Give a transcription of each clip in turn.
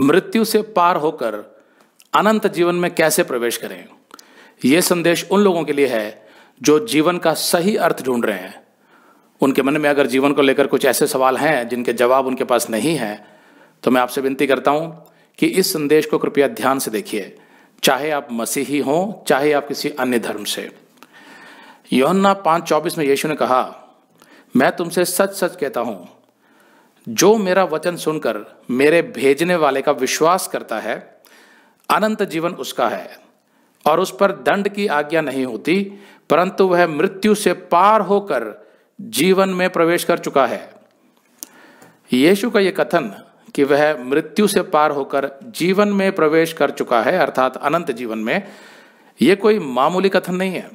मृत्यु से पार होकर अनंत जीवन में कैसे प्रवेश करें यह संदेश उन लोगों के लिए है जो जीवन का सही अर्थ ढूंढ रहे हैं उनके मन में अगर जीवन को लेकर कुछ ऐसे सवाल हैं जिनके जवाब उनके पास नहीं है तो मैं आपसे विनती करता हूं कि इस संदेश को कृपया ध्यान से देखिए चाहे आप मसीही हों चाहे आप किसी अन्य धर्म से योहन्ना पांच चौबीस में यीशु ने कहा मैं तुमसे सच सच कहता हूं जो मेरा वचन सुनकर मेरे भेजने वाले का विश्वास करता है अनंत जीवन उसका है और उस पर दंड की आज्ञा नहीं होती परंतु वह मृत्यु से पार होकर जीवन में प्रवेश कर चुका है यीशु का यह कथन कि वह मृत्यु से पार होकर जीवन में प्रवेश कर चुका है अर्थात अनंत जीवन में यह कोई मामूली कथन नहीं है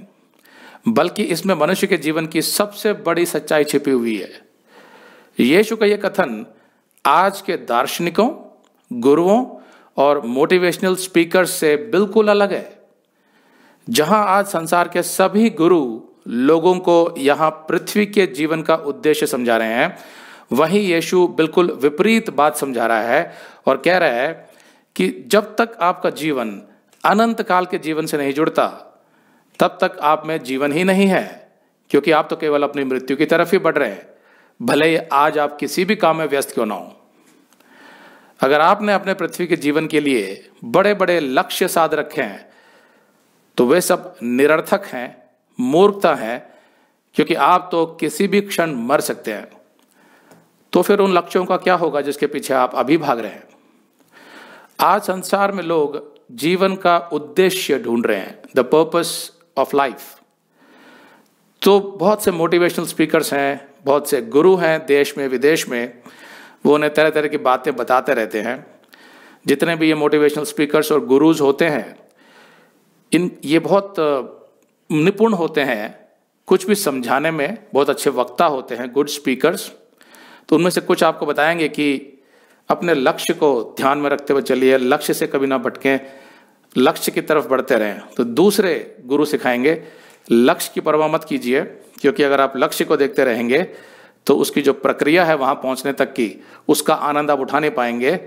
बल्कि इसमें मनुष्य के जीवन की सबसे बड़ी सच्चाई छिपी हुई है यीशु का यह कथन आज के दार्शनिकों गुरुओं और मोटिवेशनल स्पीकर से बिल्कुल अलग है जहां आज संसार के सभी गुरु लोगों को यहां पृथ्वी के जीवन का उद्देश्य समझा रहे हैं वहीं यीशु बिल्कुल विपरीत बात समझा रहा है और कह रहा है कि जब तक आपका जीवन अनंत काल के जीवन से नहीं जुड़ता तब तक आप में जीवन ही नहीं है क्योंकि आप तो केवल अपनी मृत्यु की तरफ ही बढ़ रहे हैं भले ही आज आप किसी भी काम में व्यस्त क्यों ना हो अगर आपने अपने पृथ्वी के जीवन के लिए बड़े बड़े लक्ष्य साध रखे हैं तो वे सब निरर्थक हैं मूर्खता है क्योंकि आप तो किसी भी क्षण मर सकते हैं तो फिर उन लक्ष्यों का क्या होगा जिसके पीछे आप अभी भाग रहे हैं आज संसार में लोग जीवन का उद्देश्य ढूंढ रहे हैं द पर्पस ऑफ लाइफ तो बहुत से मोटिवेशनल स्पीकर्स हैं बहुत से गुरु हैं देश में विदेश में वो उन्हें तरह तरह की बातें बताते रहते हैं जितने भी ये मोटिवेशनल स्पीकर्स और गुरुज होते हैं इन ये बहुत निपुण होते हैं कुछ भी समझाने में बहुत अच्छे वक्ता होते हैं गुड स्पीकर्स तो उनमें से कुछ आपको बताएंगे कि अपने लक्ष्य को ध्यान में रखते हुए चलिए लक्ष्य से कभी ना भटकें लक्ष्य की तरफ बढ़ते रहें तो दूसरे गुरु सिखाएंगे लक्ष्य की परवाह मत कीजिए क्योंकि अगर आप लक्ष्य को देखते रहेंगे तो उसकी जो प्रक्रिया है वहां पहुंचने तक की उसका आनंद आप उठा नहीं पाएंगे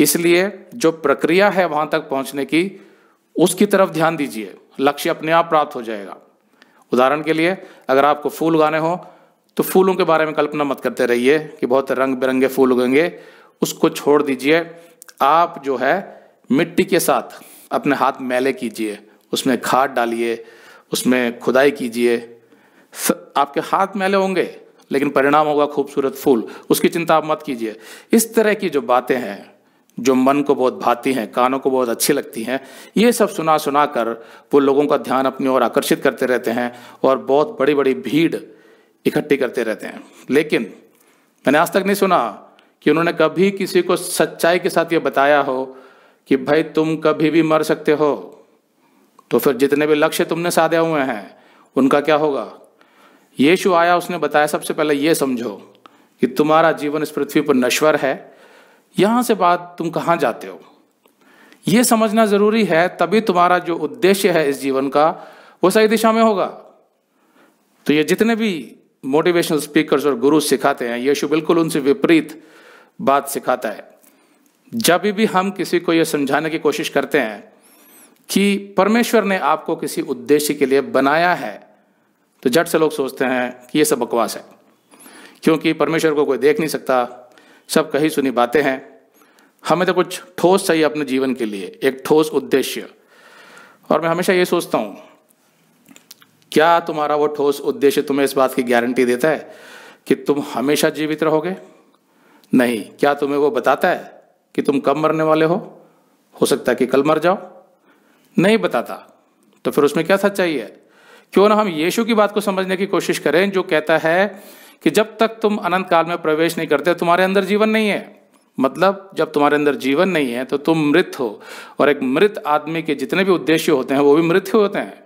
इसलिए जो प्रक्रिया है वहां तक पहुंचने की उसकी तरफ ध्यान दीजिए लक्ष्य अपने आप प्राप्त हो जाएगा उदाहरण के लिए अगर आपको फूल उगाने हो तो फूलों के बारे में कल्पना मत करते रहिए कि बहुत रंग बिरंगे फूल उगेंगे उसको छोड़ दीजिए आप जो है मिट्टी के साथ अपने हाथ मैले कीजिए उसमें खाद डालिए उसमें खुदाई कीजिए आपके हाथ मैले होंगे लेकिन परिणाम होगा खूबसूरत फूल उसकी चिंता आप मत कीजिए इस तरह की जो बातें हैं जो मन को बहुत भाती हैं कानों को बहुत अच्छी लगती हैं ये सब सुना सुना कर वो लोगों का ध्यान अपनी ओर आकर्षित करते रहते हैं और बहुत बड़ी बड़ी भीड़ इकट्ठी करते रहते हैं लेकिन मैंने आज तक नहीं सुना कि उन्होंने कभी किसी को सच्चाई के साथ ये बताया हो कि भाई तुम कभी भी मर सकते हो तो फिर जितने भी लक्ष्य तुमने साधे हुए हैं उनका क्या होगा यीशु आया उसने बताया सबसे पहले ये समझो कि तुम्हारा जीवन इस पृथ्वी पर नश्वर है यहां से बात तुम कहाँ जाते हो ये समझना जरूरी है तभी तुम्हारा जो उद्देश्य है इस जीवन का वो सही दिशा में होगा तो ये जितने भी मोटिवेशनल स्पीकर्स और गुरु सिखाते हैं यीशु बिल्कुल उनसे विपरीत बात सिखाता है जब भी हम किसी को यह समझाने की कोशिश करते हैं कि परमेश्वर ने आपको किसी उद्देश्य के लिए बनाया है तो झट से लोग सोचते हैं कि ये सब बकवास है क्योंकि परमेश्वर को कोई देख नहीं सकता सब कही सुनी बातें हैं हमें तो कुछ ठोस चाहिए अपने जीवन के लिए एक ठोस उद्देश्य और मैं हमेशा ये सोचता हूँ क्या तुम्हारा वो ठोस उद्देश्य तुम्हें इस बात की गारंटी देता है कि तुम हमेशा जीवित रहोगे नहीं क्या तुम्हें वो बताता है कि तुम कब मरने वाले हो हो सकता है कि कल मर जाओ नहीं बताता तो फिर उसमें क्या सच्चाई है क्यों ना हम यीशु की बात को समझने की कोशिश करें जो कहता है कि जब तक तुम अनंत काल में प्रवेश नहीं करते तुम्हारे अंदर जीवन नहीं है मतलब जब तुम्हारे अंदर जीवन नहीं है तो तुम मृत हो और एक मृत आदमी के जितने भी उद्देश्य होते हैं वो भी मृत होते हैं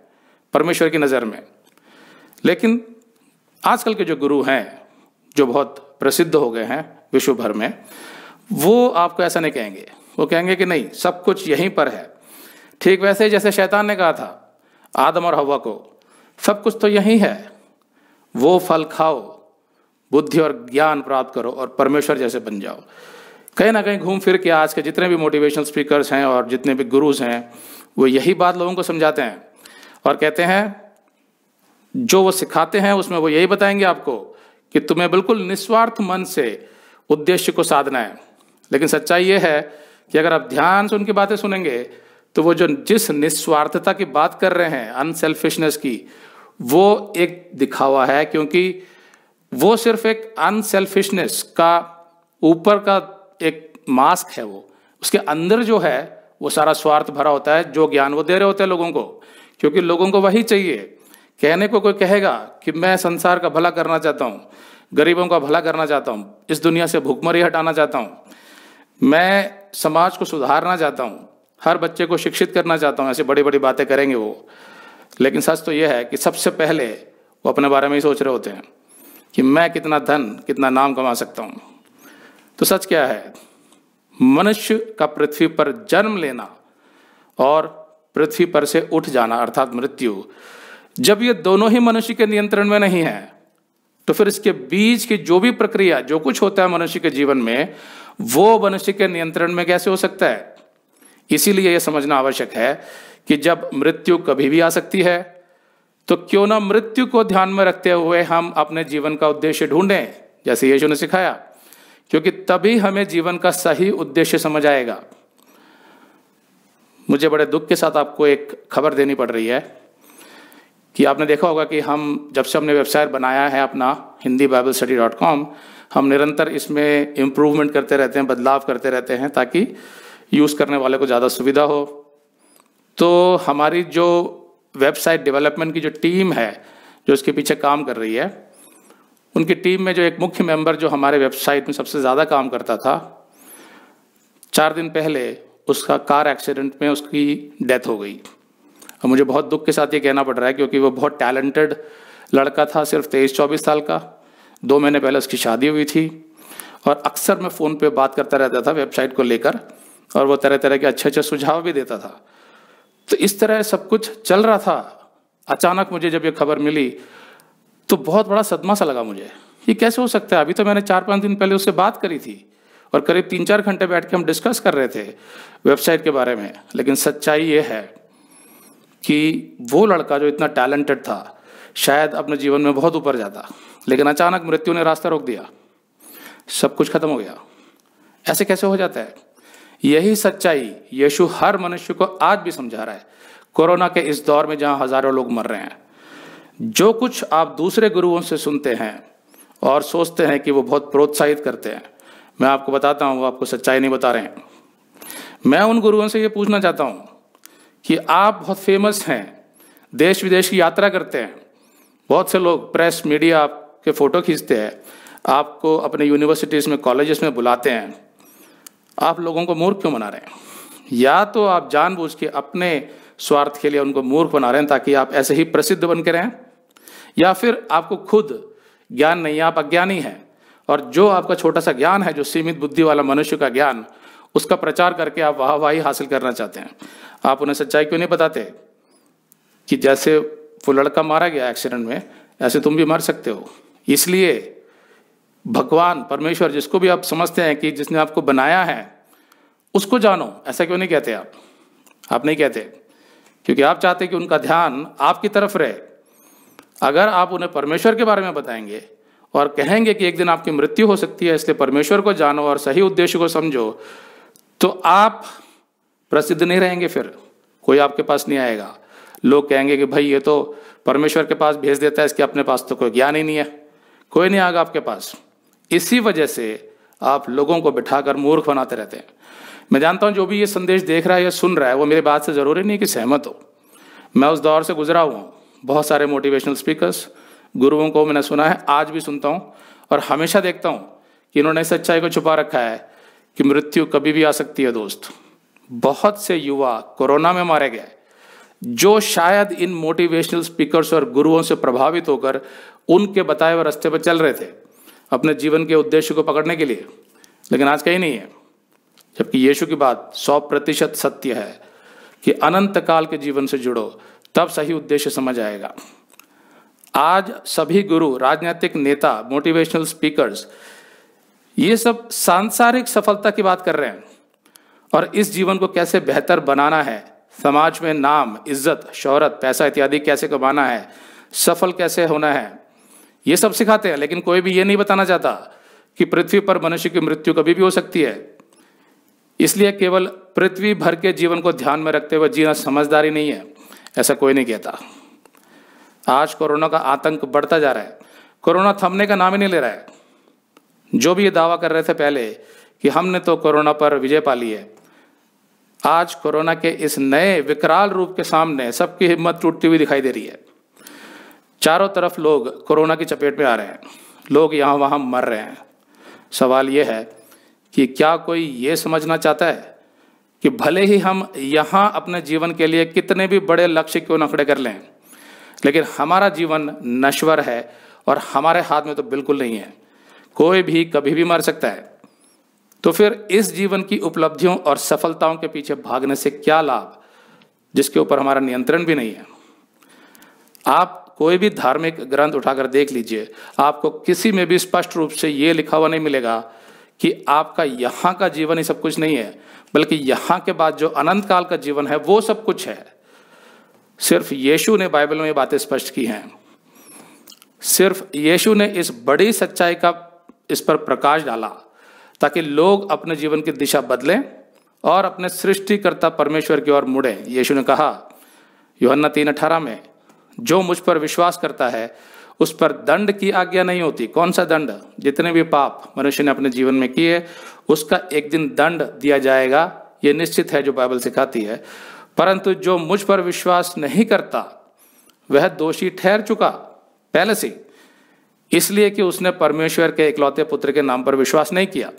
परमेश्वर की नज़र में लेकिन आजकल के जो गुरु हैं जो बहुत प्रसिद्ध हो गए हैं विश्व भर में वो आपको ऐसा नहीं कहेंगे वो कहेंगे कि नहीं सब कुछ यहीं पर है ठीक वैसे जैसे शैतान ने कहा था आदम और हवा को सब कुछ तो यही है वो फल खाओ बुद्धि और ज्ञान प्राप्त करो और परमेश्वर जैसे बन जाओ कहीं ना कहीं घूम फिर के आज के जितने भी मोटिवेशनल स्पीकर्स हैं और जितने भी गुरुज हैं वो यही बात लोगों को समझाते हैं और कहते हैं जो वो सिखाते हैं उसमें वो यही बताएंगे आपको कि तुम्हें बिल्कुल निस्वार्थ मन से उद्देश्य को साधना है लेकिन सच्चाई ये है कि अगर आप ध्यान से उनकी बातें सुनेंगे तो वो जो जिस निस्वार्थता की बात कर रहे हैं अनसेल्फिशनेस की वो एक दिखावा है क्योंकि वो सिर्फ एक अनसेल्फिशनेस का ऊपर का एक मास्क है वो उसके अंदर जो है वो सारा स्वार्थ भरा होता है जो ज्ञान वो दे रहे होते हैं लोगों को क्योंकि लोगों को वही चाहिए कहने को कोई कहेगा कि मैं संसार का भला करना चाहता हूँ गरीबों का भला करना चाहता हूँ इस दुनिया से भुखमरी हटाना चाहता हूँ मैं समाज को सुधारना चाहता हूँ हर बच्चे को शिक्षित करना चाहता हूँ ऐसी बड़ी बड़ी बातें करेंगे वो लेकिन सच तो यह है कि सबसे पहले वो अपने बारे में ही सोच रहे होते हैं कि मैं कितना धन कितना नाम कमा सकता हूँ तो सच क्या है मनुष्य का पृथ्वी पर जन्म लेना और पृथ्वी पर से उठ जाना अर्थात मृत्यु जब ये दोनों ही मनुष्य के नियंत्रण में नहीं है तो फिर इसके बीच की जो भी प्रक्रिया जो कुछ होता है मनुष्य के जीवन में वो मनुष्य के नियंत्रण में कैसे हो सकता है इसीलिए यह समझना आवश्यक है कि जब मृत्यु कभी भी आ सकती है तो क्यों ना मृत्यु को ध्यान में रखते हुए हम अपने जीवन का उद्देश्य ढूंढें जैसे यीशु ने सिखाया क्योंकि तभी हमें जीवन का सही उद्देश्य समझ आएगा मुझे बड़े दुख के साथ आपको एक खबर देनी पड़ रही है कि आपने देखा होगा कि हम जब से हमने वेबसाइट बनाया है अपना Hindi Bible study dot com हम निरंतर इसमें इम्प्रूवमेंट करते रहते हैं बदलाव करते रहते हैं ताकि यूज़ करने वाले को ज़्यादा सुविधा हो तो हमारी जो वेबसाइट डेवलपमेंट की जो टीम है जो इसके पीछे काम कर रही है उनकी टीम में जो एक मुख्य मेंबर जो हमारे वेबसाइट में सबसे ज़्यादा काम करता था चार दिन पहले उसका कार एक्सीडेंट में उसकी डेथ हो गई और मुझे बहुत दुख के साथ ये कहना पड़ रहा है क्योंकि वो बहुत टैलेंटेड लड़का था सिर्फ तेईस चौबीस साल का दो महीने पहले उसकी शादी हुई थी और अक्सर मैं फ़ोन पे बात करता रहता था वेबसाइट को लेकर और वो तरह तरह के अच्छे अच्छे सुझाव भी देता था तो इस तरह सब कुछ चल रहा था अचानक मुझे जब ये खबर मिली तो बहुत बड़ा सदमा सा लगा मुझे ये कैसे हो सकता है अभी तो मैंने चार पाँच दिन पहले उससे बात करी थी और करीब तीन चार घंटे बैठ के हम डिस्कस कर रहे थे वेबसाइट के बारे में लेकिन सच्चाई ये है कि वो लड़का जो इतना टैलेंटेड था शायद अपने जीवन में बहुत ऊपर जाता लेकिन अचानक मृत्यु ने रास्ता रोक दिया सब कुछ खत्म हो गया ऐसे कैसे हो जाता है यही सच्चाई यीशु हर मनुष्य को आज भी समझा रहा है कोरोना के इस दौर में जहां हजारों लोग मर रहे हैं जो कुछ आप दूसरे गुरुओं से सुनते हैं और सोचते हैं कि वो बहुत प्रोत्साहित करते हैं मैं आपको बताता हूँ वो आपको सच्चाई नहीं बता रहे हैं मैं उन गुरुओं से ये पूछना चाहता हूं कि आप बहुत फेमस हैं देश विदेश की यात्रा करते हैं बहुत से लोग प्रेस मीडिया आपके फ़ोटो खींचते हैं आपको अपने यूनिवर्सिटीज़ में कॉलेजेस में बुलाते हैं आप लोगों को मूर्ख क्यों बना रहे हैं या तो आप जानबूझ के अपने स्वार्थ के लिए उनको मूर्ख बना रहे हैं ताकि आप ऐसे ही प्रसिद्ध बन के रहें या फिर आपको खुद ज्ञान नहीं आप अज्ञानी हैं और जो आपका छोटा सा ज्ञान है जो सीमित बुद्धि वाला मनुष्य का ज्ञान उसका प्रचार करके आप वाह वाही हासिल करना चाहते हैं आप उन्हें सच्चाई क्यों नहीं बताते कि जैसे वो लड़का मारा गया एक्सीडेंट में ऐसे तुम भी मर सकते हो इसलिए भगवान परमेश्वर जिसको भी आप समझते हैं कि जिसने आपको बनाया है उसको जानो ऐसा क्यों नहीं कहते आप आप नहीं कहते क्योंकि आप चाहते कि उनका ध्यान आपकी तरफ रहे अगर आप उन्हें परमेश्वर के बारे में बताएंगे और कहेंगे कि एक दिन आपकी मृत्यु हो सकती है इसलिए परमेश्वर को जानो और सही उद्देश्य को समझो तो आप प्रसिद्ध नहीं रहेंगे फिर कोई आपके पास नहीं आएगा लोग कहेंगे कि भाई ये तो परमेश्वर के पास भेज देता है इसके अपने पास तो कोई ज्ञान ही नहीं है कोई नहीं आएगा आपके पास इसी वजह से आप लोगों को बिठाकर मूर्ख बनाते रहते हैं मैं जानता हूं जो भी ये संदेश देख रहा है या सुन रहा है वो मेरे बात से ज़रूरी नहीं कि सहमत हो मैं उस दौर से गुजरा हुआ बहुत सारे मोटिवेशनल स्पीकर्स गुरुओं को मैंने सुना है आज भी सुनता हूँ और हमेशा देखता हूँ कि इन्होंने सच्चाई को छुपा रखा है कि मृत्यु कभी भी आ सकती है दोस्त बहुत से युवा कोरोना में मारे गए जो शायद इन मोटिवेशनल स्पीकर्स और गुरुओं से प्रभावित होकर उनके बताए हुए रास्ते पर चल रहे थे अपने जीवन के उद्देश्य को पकड़ने के लिए लेकिन आज कहीं नहीं है जबकि यीशु की बात सौ प्रतिशत सत्य है कि अनंत काल के जीवन से जुड़ो तब सही उद्देश्य समझ आएगा आज सभी गुरु राजनीतिक नेता मोटिवेशनल स्पीकर्स ये सब सांसारिक सफलता की बात कर रहे हैं और इस जीवन को कैसे बेहतर बनाना है समाज में नाम इज्जत शोहरत पैसा इत्यादि कैसे कमाना है सफल कैसे होना है ये सब सिखाते हैं लेकिन कोई भी ये नहीं बताना चाहता कि पृथ्वी पर मनुष्य की मृत्यु कभी भी हो सकती है इसलिए केवल पृथ्वी भर के जीवन को ध्यान में रखते हुए जीना समझदारी नहीं है ऐसा कोई नहीं कहता आज कोरोना का आतंक बढ़ता जा रहा है कोरोना थमने का नाम ही नहीं ले रहा है जो भी ये दावा कर रहे थे पहले कि हमने तो कोरोना पर विजय पा ली है आज कोरोना के इस नए विकराल रूप के सामने सबकी हिम्मत टूटती हुई दिखाई दे रही है चारों तरफ लोग कोरोना की चपेट में आ रहे हैं लोग यहाँ वहाँ मर रहे हैं सवाल ये है कि क्या कोई ये समझना चाहता है कि भले ही हम यहाँ अपने जीवन के लिए कितने भी बड़े लक्ष्य क्यों न खड़े कर लें लेकिन हमारा जीवन नश्वर है और हमारे हाथ में तो बिल्कुल नहीं है कोई भी कभी भी मर सकता है तो फिर इस जीवन की उपलब्धियों और सफलताओं के पीछे भागने से क्या लाभ जिसके ऊपर हमारा नियंत्रण भी नहीं है आप कोई भी धार्मिक ग्रंथ उठाकर देख लीजिए आपको किसी में भी स्पष्ट रूप से ये लिखा हुआ नहीं मिलेगा कि आपका यहाँ का जीवन ही सब कुछ नहीं है बल्कि यहाँ के बाद जो अनंत काल का जीवन है वो सब कुछ है सिर्फ यीशु ने बाइबल में ये बातें स्पष्ट की हैं सिर्फ यीशु ने इस बड़ी सच्चाई का इस पर प्रकाश डाला ताकि लोग अपने जीवन की दिशा बदलें और अपने सृष्टिकर्ता परमेश्वर की ओर मुड़ें यीशु ने कहा योहन्ना तीन अठारह में जो मुझ पर विश्वास करता है उस पर दंड की आज्ञा नहीं होती कौन सा दंड जितने भी पाप मनुष्य ने अपने जीवन में किए उसका एक दिन दंड दिया जाएगा ये निश्चित है जो बाइबल सिखाती है परंतु जो मुझ पर विश्वास नहीं करता वह दोषी ठहर चुका पहले से इसलिए कि उसने परमेश्वर के इकलौते पुत्र के नाम पर विश्वास नहीं किया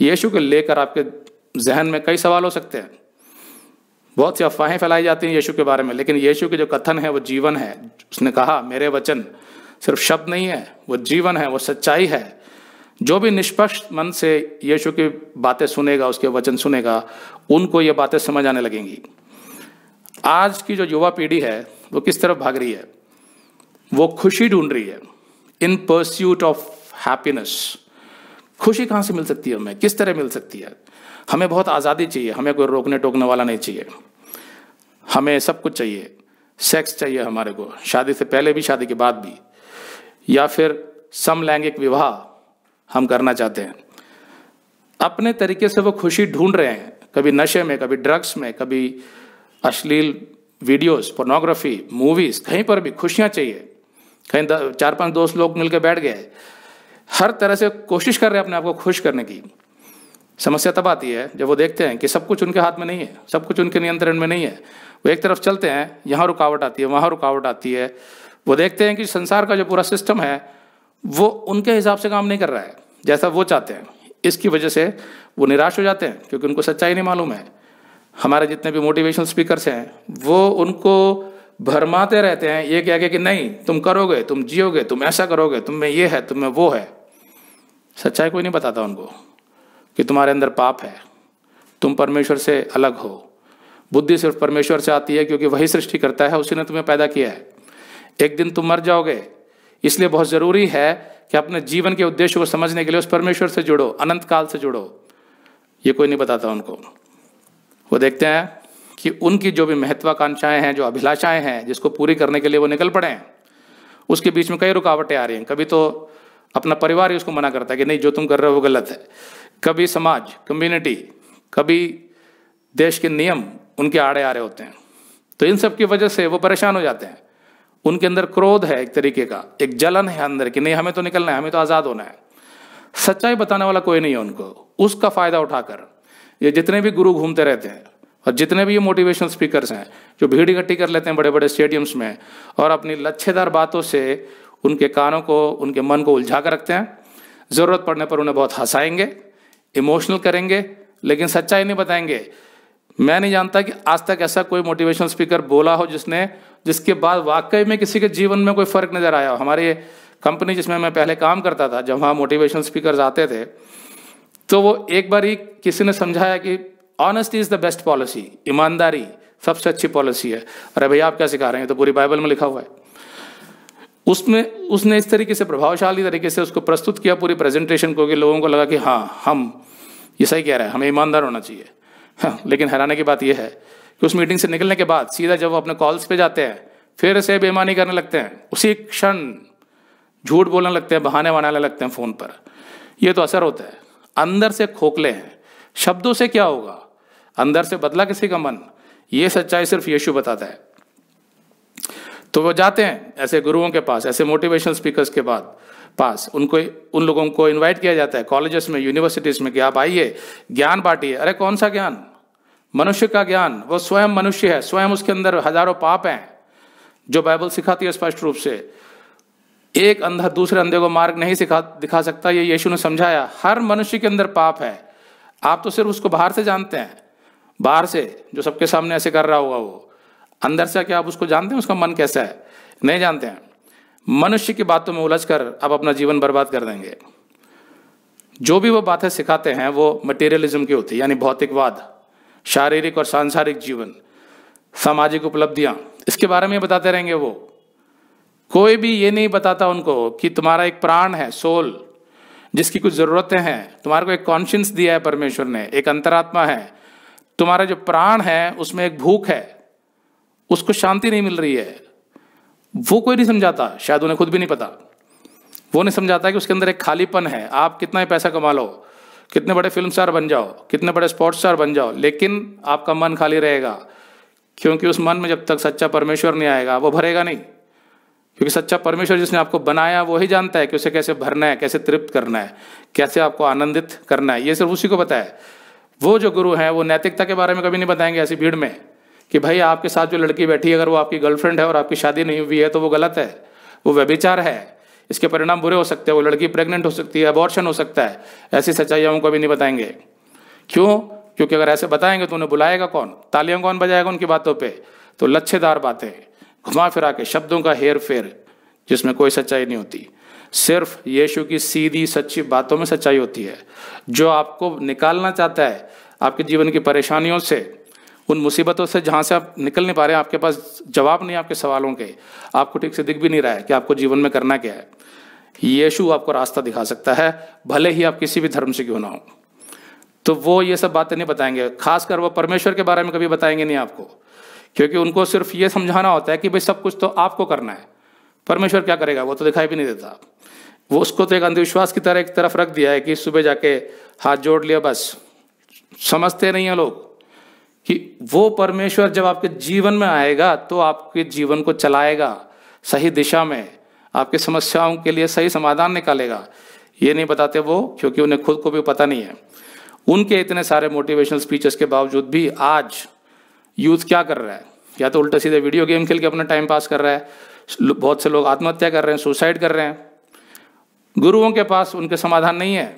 यीशु के लेकर आपके जहन में कई सवाल हो सकते हैं बहुत सी अफवाहें फैलाई जाती हैं यीशु के बारे में लेकिन यीशु के जो कथन है वो जीवन है उसने कहा मेरे वचन सिर्फ शब्द नहीं है वो जीवन है वो सच्चाई है जो भी निष्पक्ष मन से यीशु की बातें सुनेगा उसके वचन सुनेगा उनको ये बातें समझ आने लगेंगी आज की जो युवा पीढ़ी है वो किस तरफ भाग रही है वो खुशी ढूंढ रही है इन परस्यूट ऑफ हैप्पीनेस खुशी कहाँ से मिल सकती है हमें किस तरह मिल सकती है हमें बहुत आज़ादी चाहिए हमें कोई रोकने टोकने वाला नहीं चाहिए हमें सब कुछ चाहिए सेक्स चाहिए हमारे को शादी से पहले भी शादी के बाद भी या फिर समलैंगिक विवाह हम करना चाहते हैं अपने तरीके से वो खुशी ढूंढ रहे हैं कभी नशे में कभी ड्रग्स में कभी अश्लील वीडियोस पोर्नोग्राफी मूवीज कहीं पर भी खुशियाँ चाहिए कहीं चार पांच दोस्त लोग मिलकर बैठ गए हर तरह से कोशिश कर रहे हैं अपने आप को खुश करने की समस्या तब आती है जब वो देखते हैं कि सब कुछ उनके हाथ में नहीं है सब कुछ उनके नियंत्रण में नहीं है वो एक तरफ चलते हैं यहाँ रुकावट आती है वहाँ रुकावट आती है वो देखते हैं कि संसार का जो पूरा सिस्टम है वो उनके हिसाब से काम नहीं कर रहा है जैसा वो चाहते हैं इसकी वजह से वो निराश हो जाते हैं क्योंकि उनको सच्चाई नहीं मालूम है हमारे जितने भी मोटिवेशनल स्पीकर्स हैं वो उनको भरमाते रहते हैं ये कह के कि नहीं तुम करोगे तुम जियोगे तुम ऐसा करोगे तुम में ये है तुम में वो है सच्चाई कोई नहीं बताता उनको कि तुम्हारे अंदर पाप है तुम परमेश्वर से अलग हो बुद्धि सिर्फ परमेश्वर से आती है क्योंकि वही सृष्टि करता है उसी ने तुम्हें पैदा किया है एक दिन तुम मर जाओगे इसलिए बहुत ज़रूरी है कि अपने जीवन के उद्देश्य को समझने के लिए उस परमेश्वर से जुड़ो अनंत काल से जुड़ो ये कोई नहीं बताता उनको वो देखते हैं कि उनकी जो भी महत्वाकांक्षाएं हैं जो अभिलाषाएं हैं जिसको पूरी करने के लिए वो निकल पड़े हैं उसके बीच में कई रुकावटें आ रही हैं कभी तो अपना परिवार ही उसको मना करता है कि नहीं जो तुम कर रहे हो वो गलत है कभी समाज कम्युनिटी कभी देश के नियम उनके आड़े आ रहे होते हैं तो इन सब की वजह से वो परेशान हो जाते हैं उनके अंदर क्रोध है एक तरीके का एक जलन है अंदर कि नहीं हमें तो निकलना है हमें तो आज़ाद होना है सच्चाई बताने वाला कोई नहीं है उनको उसका फ़ायदा उठाकर ये जितने भी गुरु घूमते रहते हैं और जितने भी ये मोटिवेशनल स्पीकर्स हैं जो भीड़ इकट्ठी कर लेते हैं बड़े बड़े स्टेडियम्स में और अपनी लच्छेदार बातों से उनके कानों को उनके मन को उलझा कर रखते हैं ज़रूरत पड़ने पर उन्हें बहुत हंसाएंगे इमोशनल करेंगे लेकिन सच्चाई नहीं बताएंगे मैं नहीं जानता कि आज तक ऐसा कोई मोटिवेशनल स्पीकर बोला हो जिसने जिसके बाद वाकई में किसी के जीवन में कोई फर्क नजर आया हो हमारी कंपनी जिसमें मैं पहले काम करता था जब वहाँ मोटिवेशनल स्पीकर आते थे तो वो एक बार ही किसी ने समझाया कि honesty is the best policy ईमानदारी सबसे अच्छी पॉलिसी है अरे भैया आप क्या सिखा रहे हैं तो पूरी बाइबल में लिखा हुआ है उसमें उसने इस तरीके से प्रभावशाली तरीके से उसको प्रस्तुत किया पूरी प्रेजेंटेशन को कि लोगों को लगा कि हाँ हम ये सही कह रहे हैं हमें ईमानदार होना चाहिए हाँ, लेकिन हैराने की बात यह है कि उस मीटिंग से निकलने के बाद सीधा जब वो अपने कॉल्स पे जाते हैं फिर से बेमानी करने लगते हैं उसी क्षण झूठ बोलने लगते हैं बहाने बनाने लगते हैं फ़ोन पर यह तो असर होता है अंदर से खोखले हैं शब्दों से क्या होगा अंदर से बदला किसी का मन ये सच्चाई सिर्फ यीशु बताता है तो वो जाते हैं ऐसे गुरुओं के पास ऐसे मोटिवेशन स्पीकर्स के बाद पास उनको उन लोगों को इनवाइट किया जाता है कॉलेजेस में यूनिवर्सिटीज़ में कि आप आइए ज्ञान बांटिए अरे कौन सा ज्ञान मनुष्य का ज्ञान वो स्वयं मनुष्य है स्वयं उसके अंदर हजारों पाप हैं जो बाइबल सिखाती है स्पष्ट रूप से एक अंधा दूसरे अंधे को मार्ग नहीं सिखा दिखा सकता ये यीशु ने समझाया हर मनुष्य के अंदर पाप है आप तो सिर्फ उसको बाहर से जानते हैं बाहर से जो सबके सामने ऐसे कर रहा होगा वो अंदर से क्या आप उसको जानते हैं उसका मन कैसा है नहीं जानते हैं मनुष्य की बातों में उलझ कर आप अपना जीवन बर्बाद कर देंगे जो भी वो बातें सिखाते हैं वो मटेरियलिज्म की होती है यानी भौतिकवाद शारीरिक और सांसारिक जीवन सामाजिक उपलब्धियां इसके बारे में बताते रहेंगे वो कोई भी ये नहीं बताता उनको कि तुम्हारा एक प्राण है सोल जिसकी कुछ ज़रूरतें हैं तुम्हारे को एक कॉन्शियंस दिया है परमेश्वर ने एक अंतरात्मा है तुम्हारा जो प्राण है उसमें एक भूख है उसको शांति नहीं मिल रही है वो कोई नहीं समझाता शायद उन्हें खुद भी नहीं पता वो नहीं समझाता कि उसके अंदर एक खालीपन है आप कितना ही पैसा कमा लो कितने बड़े फिल्म स्टार बन जाओ कितने बड़े स्पोर्ट्स स्टार बन जाओ लेकिन आपका मन खाली रहेगा क्योंकि उस मन में जब तक सच्चा परमेश्वर नहीं आएगा वो भरेगा नहीं क्योंकि सच्चा परमेश्वर जिसने आपको बनाया वो ही जानता है कि उसे कैसे भरना है कैसे तृप्त करना है कैसे आपको आनंदित करना है ये सिर्फ उसी को पता है वो जो गुरु हैं वो नैतिकता के बारे में कभी नहीं बताएंगे ऐसी भीड़ में कि भाई आपके साथ जो लड़की बैठी है अगर वो आपकी गर्लफ्रेंड है और आपकी शादी नहीं हुई है तो वो गलत है वो व्यभिचार है इसके परिणाम बुरे हो सकते हैं वो लड़की प्रेग्नेंट हो सकती है अबॉर्शन हो सकता है ऐसी सच्चाई हम कभी नहीं बताएंगे क्यों क्योंकि अगर ऐसे बताएंगे तो उन्हें बुलाएगा कौन तालियां कौन बजाएगा उनकी बातों पर तो लच्छेदार बातें घुमा फिरा के शब्दों का हेर फेर जिसमें कोई सच्चाई नहीं होती सिर्फ यीशु की सीधी सच्ची बातों में सच्चाई होती है जो आपको निकालना चाहता है आपके जीवन की परेशानियों से उन मुसीबतों से जहाँ से आप निकल नहीं पा रहे हैं आपके पास जवाब नहीं आपके सवालों के आपको ठीक से दिख भी नहीं रहा है कि आपको जीवन में करना क्या है यीशु आपको रास्ता दिखा सकता है भले ही आप किसी भी धर्म से क्यों ना हो तो वो ये सब बातें नहीं बताएंगे खासकर वो परमेश्वर के बारे में कभी बताएंगे नहीं आपको क्योंकि उनको सिर्फ ये समझाना होता है कि भाई सब कुछ तो आपको करना है परमेश्वर क्या करेगा वो तो दिखाई भी नहीं देता वो उसको तो एक अंधविश्वास की तरह एक तरफ रख दिया है कि सुबह जाके हाथ जोड़ लिया बस समझते नहीं हैं लोग कि वो परमेश्वर जब आपके जीवन में आएगा तो आपके जीवन को चलाएगा सही दिशा में आपकी समस्याओं के लिए सही समाधान निकालेगा ये नहीं बताते वो क्योंकि उन्हें खुद को भी पता नहीं है उनके इतने सारे मोटिवेशनल स्पीचेस के बावजूद भी आज यूथ क्या कर रहा है या तो उल्टे सीधे वीडियो गेम खेल के अपना टाइम पास कर रहा है बहुत से लोग आत्महत्या कर रहे हैं सुसाइड कर रहे हैं गुरुओं के पास उनके समाधान नहीं है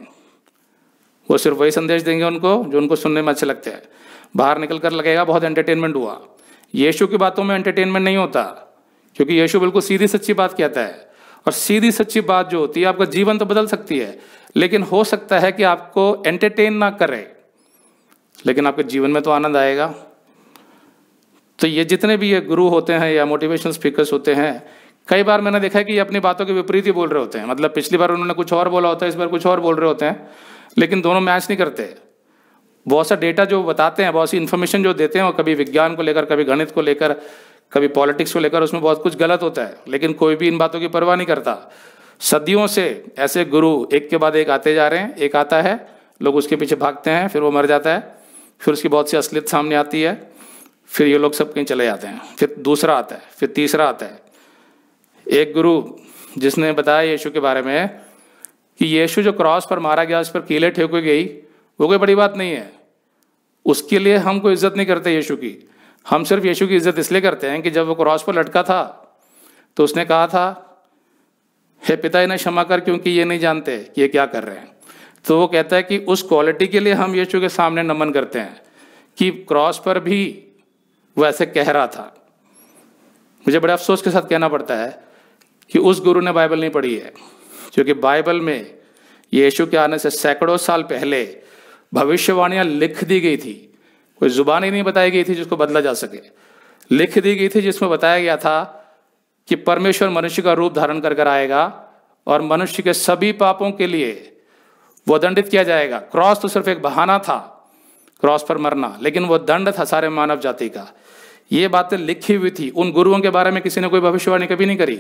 वो सिर्फ वही संदेश देंगे उनको जो उनको सुनने में अच्छे लगते हैं बाहर निकल कर लगेगा बहुत एंटरटेनमेंट हुआ यीशु की बातों में एंटरटेनमेंट नहीं होता क्योंकि यीशु बिल्कुल सीधी सच्ची बात कहता है और सीधी सच्ची बात जो होती है आपका जीवन तो बदल सकती है लेकिन हो सकता है कि आपको एंटरटेन ना करे लेकिन आपके जीवन में तो आनंद आएगा तो ये जितने भी ये गुरु होते हैं या मोटिवेशनल स्पीकर्स होते हैं कई बार मैंने देखा है कि ये अपनी बातों के विपरीत ही बोल रहे होते हैं मतलब पिछली बार उन्होंने कुछ और बोला होता है इस बार कुछ और बोल रहे होते हैं लेकिन दोनों मैच नहीं करते बहुत सा डेटा जो बताते हैं बहुत सी इन्फॉर्मेशन जो देते हैं वो कभी विज्ञान को लेकर कभी गणित को लेकर कभी पॉलिटिक्स को लेकर उसमें बहुत कुछ गलत होता है लेकिन कोई भी इन बातों की परवाह नहीं करता सदियों से ऐसे गुरु एक के बाद एक आते जा रहे हैं एक आता है लोग उसके पीछे भागते हैं फिर वो मर जाता है फिर उसकी बहुत सी असलियत सामने आती है फिर ये लोग सब कहीं चले जाते हैं फिर दूसरा आता है फिर तीसरा आता है एक गुरु जिसने बताया यीशु के बारे में कि यीशु जो क्रॉस पर मारा गया उस पर कीले ठेकी गई वो कोई बड़ी बात नहीं है उसके लिए हम कोई इज्जत नहीं करते यीशु की हम सिर्फ यीशु की इज्जत इसलिए करते हैं कि जब वो क्रॉस पर लटका था तो उसने कहा था हे पिता इन्हें क्षमा कर क्योंकि ये नहीं जानते कि ये क्या कर रहे हैं तो वो कहता है कि उस क्वालिटी के लिए हम यीशु के सामने नमन करते हैं कि क्रॉस पर भी वो ऐसे कह रहा था मुझे बड़े अफसोस के साथ कहना पड़ता है कि उस गुरु ने बाइबल नहीं पढ़ी है क्योंकि बाइबल में यीशु के आने से सैकड़ों साल पहले भविष्यवाणियां लिख दी गई थी कोई ज़ुबान ही नहीं बताई गई थी जिसको बदला जा सके लिख दी गई थी जिसमें बताया गया था कि परमेश्वर मनुष्य का रूप धारण कर कर आएगा और मनुष्य के सभी पापों के लिए वो दंडित किया जाएगा क्रॉस तो सिर्फ एक बहाना था क्रॉस पर मरना लेकिन वो दंड था सारे मानव जाति का ये बातें लिखी हुई थी उन गुरुओं के बारे में किसी ने कोई भविष्यवाणी कभी नहीं करी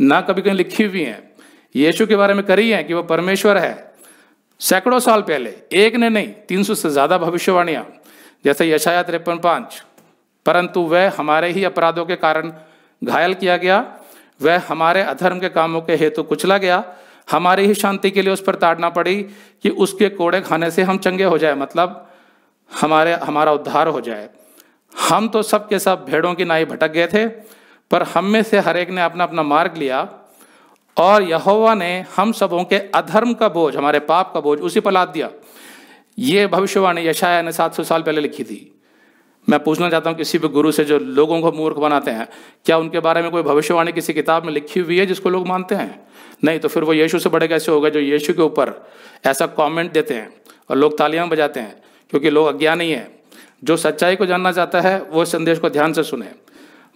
ना कभी कहीं लिखी हुई है यीशु के बारे में करी है कि वो परमेश्वर है सैकड़ों साल पहले एक ने नहीं तीन सौ से ज्यादा भविष्यवाणियां जैसे यशाया तिरपन पांच परंतु वह हमारे ही अपराधों के कारण घायल किया गया वह हमारे अधर्म के कामों के हेतु कुचला गया हमारी ही शांति के लिए उस पर ताड़ना पड़ी कि उसके कोड़े खाने से हम चंगे हो जाए मतलब हमारे हमारा उद्धार हो जाए हम तो सब के सब भेड़ों की नाई भटक गए थे पर हम में से हर एक ने अपना अपना मार्ग लिया और यहोवा ने हम सबों के अधर्म का बोझ हमारे पाप का बोझ उसी पर लाद दिया ये भविष्यवाणी यशाया ने सात सौ साल पहले लिखी थी मैं पूछना चाहता हूँ किसी भी गुरु से जो लोगों को मूर्ख बनाते हैं क्या उनके बारे में कोई भविष्यवाणी किसी किताब में लिखी हुई है जिसको लोग मानते हैं नहीं तो फिर वो यीशु से बड़े कैसे होगा जो यीशु के ऊपर ऐसा कमेंट देते हैं और लोग तालियां बजाते हैं क्योंकि लोग अज्ञानी हैं जो सच्चाई को जानना चाहता है वो संदेश को ध्यान से सुने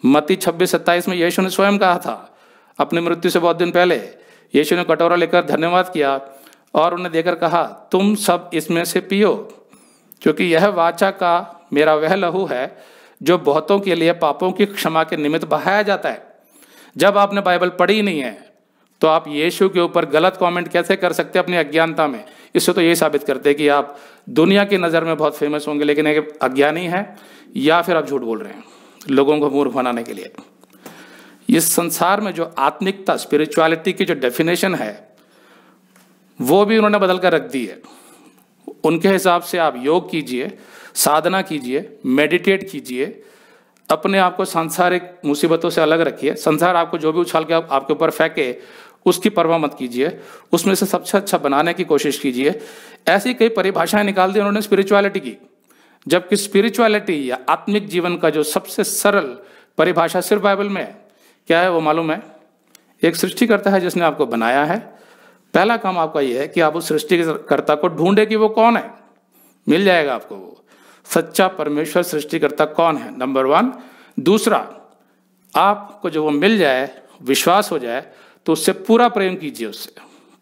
मती छब्बीस सत्ताईस में यीशु ने स्वयं कहा था अपने मृत्यु से बहुत दिन पहले यीशु ने कटोरा लेकर धन्यवाद किया और उन्हें देकर कहा तुम सब इसमें से पियो क्योंकि यह वाचा का मेरा वह लहू है जो बहुतों के लिए पापों की क्षमा के निमित्त बहाया जाता है जब आपने बाइबल पढ़ी नहीं है तो आप यीशु के ऊपर गलत कमेंट कैसे कर सकते हैं अपनी अज्ञानता में इससे तो यही साबित करते हैं कि आप दुनिया की नज़र में बहुत फेमस होंगे लेकिन एक अज्ञानी है या फिर आप झूठ बोल रहे हैं लोगों को मूर्ख बनाने के लिए ये संसार में जो आत्मिकता स्पिरिचुअलिटी की जो डेफिनेशन है वो भी उन्होंने बदल कर रख दी है उनके हिसाब से आप योग कीजिए साधना कीजिए मेडिटेट कीजिए अपने आप को सांसारिक मुसीबतों से अलग रखिए संसार आपको जो भी उछाल के आप, आपके ऊपर फेंके उसकी परवाह मत कीजिए उसमें से सबसे अच्छा बनाने की कोशिश कीजिए ऐसी कई परिभाषाएं निकाल दी उन्होंने स्पिरिचुअलिटी की जबकि स्पिरिचुअलिटी या आत्मिक जीवन का जो सबसे सरल परिभाषा सिर्फ बाइबल में है क्या है वो मालूम है एक सृष्टिकर्ता है जिसने आपको बनाया है पहला काम आपका यह है कि आप उस सृष्टिकर्ता को ढूंढे कि वो कौन है मिल जाएगा आपको वो सच्चा परमेश्वर सृष्टिकर्ता कौन है नंबर वन दूसरा आपको जब वो मिल जाए विश्वास हो जाए तो उससे पूरा प्रेम कीजिए उससे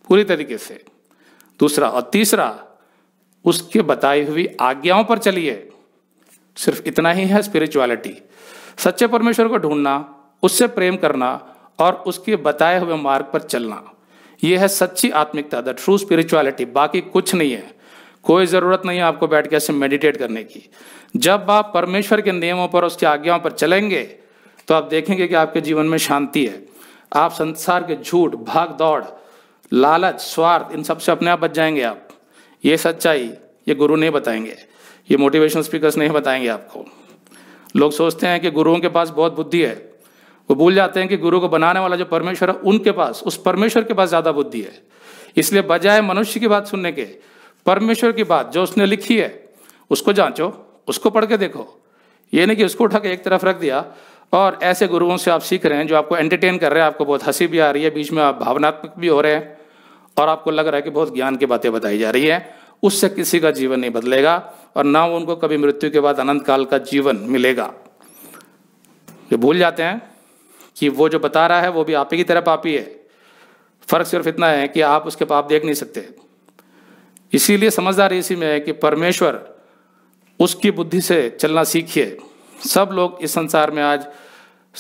पूरी तरीके से दूसरा और तीसरा उसके बताई हुई आज्ञाओं पर चलिए सिर्फ इतना ही है स्पिरिचुअलिटी सच्चे परमेश्वर को ढूंढना उससे प्रेम करना और उसके बताए हुए मार्ग पर चलना यह है सच्ची आत्मिकता द ट्रू स्पिरिचुअलिटी बाकी कुछ नहीं है कोई ज़रूरत नहीं है आपको बैठ के ऐसे मेडिटेट करने की जब आप परमेश्वर के नियमों पर उसकी आज्ञाओं पर चलेंगे तो आप देखेंगे कि आपके जीवन में शांति है आप संसार के झूठ भाग दौड़ लालच स्वार्थ इन सबसे अपने आप बच जाएंगे आप ये सच्चाई ये गुरु नहीं बताएंगे ये मोटिवेशनल स्पीकर्स नहीं बताएंगे आपको लोग सोचते हैं कि गुरुओं के पास बहुत बुद्धि है वो भूल जाते हैं कि गुरु को बनाने वाला जो परमेश्वर है उनके पास उस परमेश्वर के पास ज़्यादा बुद्धि है इसलिए बजाय मनुष्य की बात सुनने के परमेश्वर की बात जो उसने लिखी है उसको जांचो उसको पढ़ के देखो ये नहीं कि उसको उठा के एक तरफ रख दिया और ऐसे गुरुओं से आप सीख रहे हैं जो आपको एंटरटेन कर रहे हैं आपको बहुत हंसी भी आ रही है बीच में आप भावनात्मक भी हो रहे हैं और आपको लग रहा है कि बहुत ज्ञान की बातें बताई जा रही है उससे किसी का जीवन नहीं बदलेगा और ना उनको कभी मृत्यु के बाद अनंत काल का जीवन मिलेगा ये भूल जाते हैं कि वो जो बता रहा है वो भी आप ही की तरह पापी है फ़र्क सिर्फ इतना है कि आप उसके पाप देख नहीं सकते इसीलिए समझदारी इसी में है कि परमेश्वर उसकी बुद्धि से चलना सीखिए सब लोग इस संसार में आज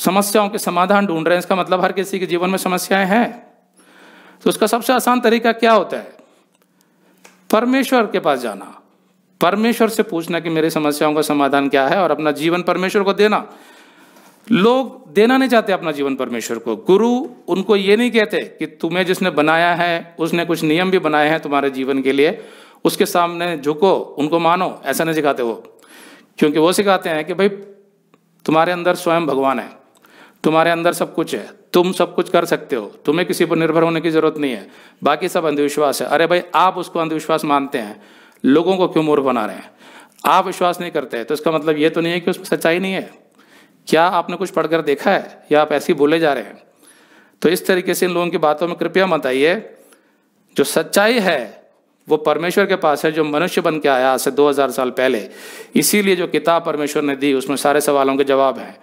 समस्याओं के समाधान ढूंढ रहे हैं इसका मतलब हर किसी के जीवन में समस्याएं हैं तो उसका सबसे आसान तरीका क्या होता है परमेश्वर के पास जाना परमेश्वर से पूछना कि मेरी समस्याओं का समाधान क्या है और अपना जीवन परमेश्वर को देना लोग देना नहीं चाहते अपना जीवन परमेश्वर को गुरु उनको ये नहीं कहते कि तुम्हें जिसने बनाया है उसने कुछ नियम भी बनाए हैं तुम्हारे जीवन के लिए उसके सामने झुको उनको मानो ऐसा नहीं सिखाते वो क्योंकि वो सिखाते हैं कि भाई तुम्हारे अंदर स्वयं भगवान है तुम्हारे अंदर सब कुछ है तुम सब कुछ कर सकते हो तुम्हें किसी पर निर्भर होने की ज़रूरत नहीं है बाकी सब अंधविश्वास है अरे भाई आप उसको अंधविश्वास मानते हैं लोगों को क्यों मूर्ख बना रहे हैं आप विश्वास नहीं करते तो इसका मतलब ये तो नहीं है कि उसमें सच्चाई नहीं है क्या आपने कुछ पढ़कर देखा है या आप ऐसे ही बोले जा रहे हैं तो इस तरीके से इन लोगों की बातों में कृपया मत आइए जो सच्चाई है वो परमेश्वर के पास है जो मनुष्य बन के आया आज से 2000 साल पहले इसीलिए जो किताब परमेश्वर ने दी उसमें सारे सवालों के जवाब हैं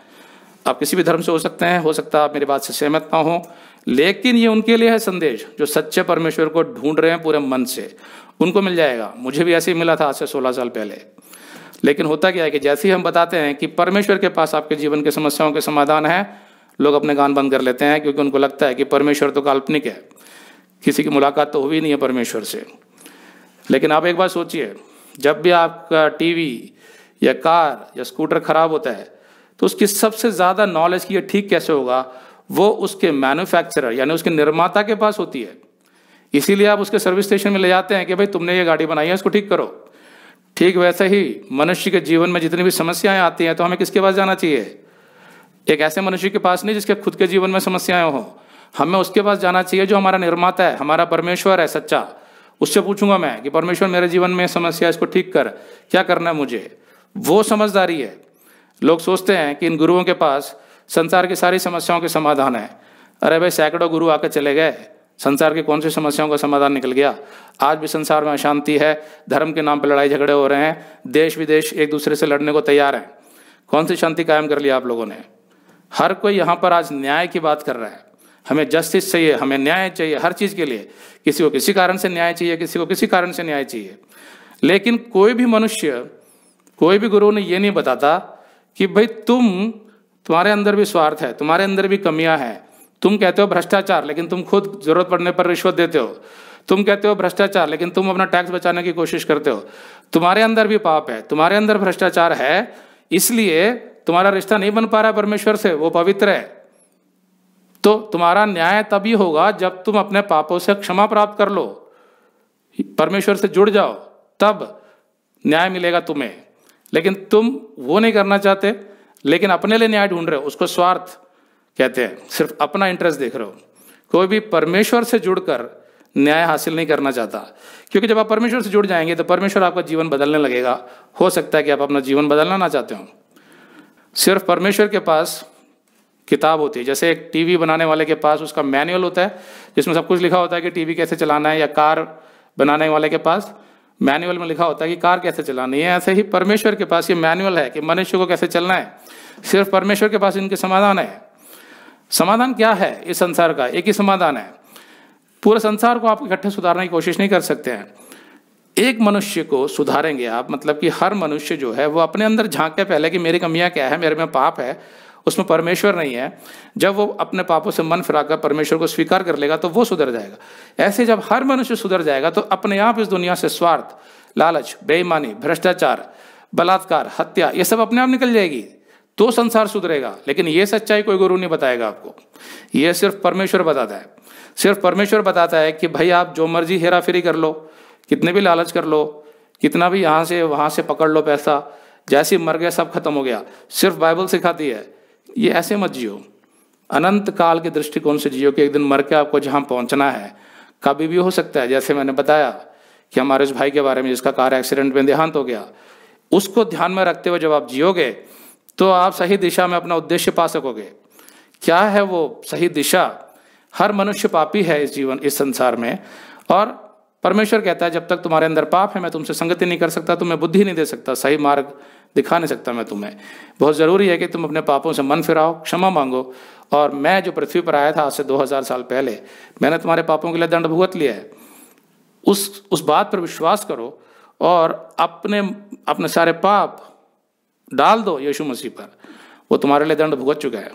आप किसी भी धर्म से हो सकते हैं हो सकता है आप मेरी बात से सहमत ना हो लेकिन ये उनके लिए है संदेश जो सच्चे परमेश्वर को ढूंढ रहे हैं पूरे मन से उनको मिल जाएगा मुझे भी ऐसे ही मिला था आज से सोलह साल पहले लेकिन होता क्या है कि जैसे ही हम बताते हैं कि परमेश्वर के पास आपके जीवन के समस्याओं के समाधान है लोग अपने गान बंद कर लेते हैं क्योंकि उनको लगता है कि परमेश्वर तो काल्पनिक है किसी की मुलाकात तो हुई नहीं है परमेश्वर से लेकिन आप एक बार सोचिए जब भी आपका टीवी या कार या स्कूटर खराब होता है तो उसकी सबसे ज़्यादा नॉलेज की ठीक कैसे होगा वो उसके मैन्युफैक्चरर यानी उसके निर्माता के पास होती है इसीलिए आप उसके सर्विस स्टेशन में ले जाते हैं कि भाई तुमने ये गाड़ी बनाई है इसको ठीक करो ठीक वैसे ही मनुष्य के जीवन में जितनी भी समस्याएं आती हैं तो हमें किसके पास जाना चाहिए एक ऐसे मनुष्य के पास नहीं जिसके खुद के जीवन में समस्याएं हों हमें उसके पास जाना चाहिए जो हमारा निर्माता है हमारा परमेश्वर है सच्चा उससे पूछूंगा मैं कि परमेश्वर मेरे जीवन में समस्या इसको ठीक कर क्या करना है मुझे वो समझदारी है लोग सोचते हैं कि इन गुरुओं के पास संसार की सारी समस्याओं के समाधान है अरे भाई सैकड़ों गुरु आकर चले गए संसार की कौन सी समस्याओं का समाधान निकल गया आज भी संसार में अशांति है धर्म के नाम पर लड़ाई झगड़े हो रहे हैं देश विदेश एक दूसरे से लड़ने को तैयार हैं कौन सी शांति कायम कर ली आप लोगों ने हर कोई यहाँ पर आज न्याय की बात कर रहा है हमें जस्टिस चाहिए हमें न्याय चाहिए हर चीज़ के लिए किसी को किसी कारण से न्याय चाहिए किसी को किसी कारण से न्याय चाहिए लेकिन कोई भी मनुष्य कोई भी गुरु ने यह नहीं बताता कि भाई तुम तुम्हारे अंदर भी स्वार्थ है तुम्हारे अंदर भी कमियां हैं तुम कहते हो भ्रष्टाचार लेकिन तुम खुद जरूरत पड़ने पर रिश्वत देते हो तुम कहते हो भ्रष्टाचार लेकिन तुम अपना टैक्स बचाने की कोशिश करते हो तुम्हारे अंदर भी पाप है तुम्हारे अंदर भ्रष्टाचार है इसलिए तुम्हारा रिश्ता नहीं बन पा रहा परमेश्वर से वो पवित्र है तो तुम्हारा न्याय तभी होगा जब तुम अपने पापों से क्षमा प्राप्त कर लो परमेश्वर से जुड़ जाओ तब न्याय मिलेगा तुम्हें लेकिन तुम वो नहीं करना चाहते लेकिन अपने लिए न्याय ढूंढ रहे हो उसको स्वार्थ कहते हैं सिर्फ अपना इंटरेस्ट देख रहे हो कोई भी परमेश्वर से जुड़कर न्याय हासिल नहीं करना चाहता क्योंकि जब आप परमेश्वर से जुड़ जाएंगे तो परमेश्वर आपका जीवन बदलने लगेगा हो सकता है कि आप अपना जीवन बदलना ना चाहते हो सिर्फ परमेश्वर के पास किताब होती है जैसे एक टीवी बनाने वाले के पास उसका मैनुअल होता है जिसमें सब कुछ लिखा होता है कि टीवी कैसे चलाना है या कार बनाने वाले के पास मैनुअल में लिखा होता है कि कार कैसे चलानी है ऐसे ही परमेश्वर के पास ये मैनुअल है कि मनुष्य को कैसे चलना है सिर्फ परमेश्वर के पास इनके समाधान है समाधान क्या है इस संसार का एक ही समाधान है पूरे संसार को आप इकट्ठे सुधारने की कोशिश नहीं कर सकते हैं एक मनुष्य को सुधारेंगे आप मतलब कि हर मनुष्य जो है वो अपने अंदर के पहले कि मेरी कमियां क्या है मेरे में पाप है उसमें परमेश्वर नहीं है जब वो अपने पापों से मन फिराकर परमेश्वर को स्वीकार कर लेगा तो वो सुधर जाएगा ऐसे जब हर मनुष्य सुधर जाएगा तो अपने आप इस दुनिया से स्वार्थ लालच बेईमानी भ्रष्टाचार बलात्कार हत्या ये सब अपने आप निकल जाएगी तो संसार सुधरेगा लेकिन यह सच्चाई कोई गुरु नहीं बताएगा आपको यह सिर्फ परमेश्वर बताता है सिर्फ परमेश्वर बताता है कि भाई आप जो मर्जी हेरा फेरी कर लो कितने भी लालच कर लो कितना भी यहां से वहां से पकड़ लो पैसा जैसे मर गया सब खत्म हो गया सिर्फ बाइबल सिखाती है ये ऐसे मत जियो अनंत काल के दृष्टिकोण से जियो कि एक दिन मर के आपको जहां पहुंचना है कभी भी हो सकता है जैसे मैंने बताया कि हमारे उस भाई के बारे में जिसका कार एक्सीडेंट में देहांत हो गया उसको ध्यान में रखते हुए जब आप जियोगे तो आप सही दिशा में अपना उद्देश्य पा सकोगे क्या है वो सही दिशा हर मनुष्य पापी है इस जीवन इस संसार में और परमेश्वर कहता है जब तक तुम्हारे अंदर पाप है मैं तुमसे संगति नहीं कर सकता तुम्हें बुद्धि नहीं दे सकता सही मार्ग दिखा नहीं सकता मैं तुम्हें बहुत ज़रूरी है कि तुम अपने पापों से मन फिराओ क्षमा मांगो और मैं जो पृथ्वी पर आया था आज से 2000 साल पहले मैंने तुम्हारे पापों के लिए दंड भुगत लिया है उस उस बात पर विश्वास करो और अपने अपने सारे पाप डाल दो यीशु मसीह पर वो तुम्हारे लिए दंड भुगत चुका है